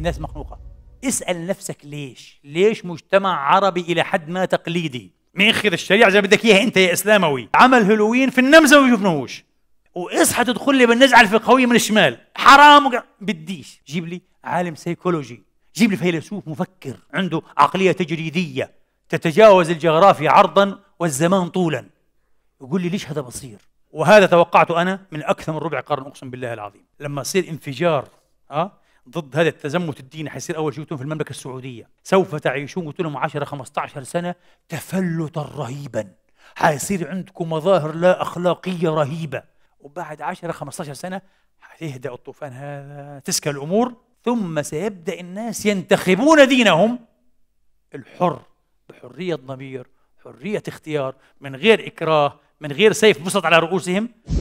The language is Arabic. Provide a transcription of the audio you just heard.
الناس مخلوقة اسأل نفسك ليش ليش مجتمع عربي إلى حد ما تقليدي ماخذ الشريعة زي بدك إياها أنت يا إسلاموي عمل هالوين في النمزة ما بيشوفنهوش واصحى تدخل لي بالنزعة الفقهوية من الشمال حرام وقع. بديش جيب لي عالم سيكولوجي جيب لي فيلسوف مفكر عنده عقلية تجريدية تتجاوز الجغرافيا عرضا والزمان طولا يقول لي ليش هذا بصير وهذا توقعته أنا من أكثر من ربع قرن أقسم بالله العظيم لما يصير انفجار ها ضد هذا التزمت الديني حيصير اول شيء في المملكه السعوديه سوف تعيشون قلت لهم 10 15 سنه تفلتا رهيبا حيصير عندكم مظاهر لا اخلاقيه رهيبه وبعد 10 15 سنه حيهدأ الطوفان هذا تسكى الامور ثم سيبدا الناس ينتخبون دينهم الحر بحريه ضمير حريه اختيار من غير اكراه من غير سيف بسط على رؤوسهم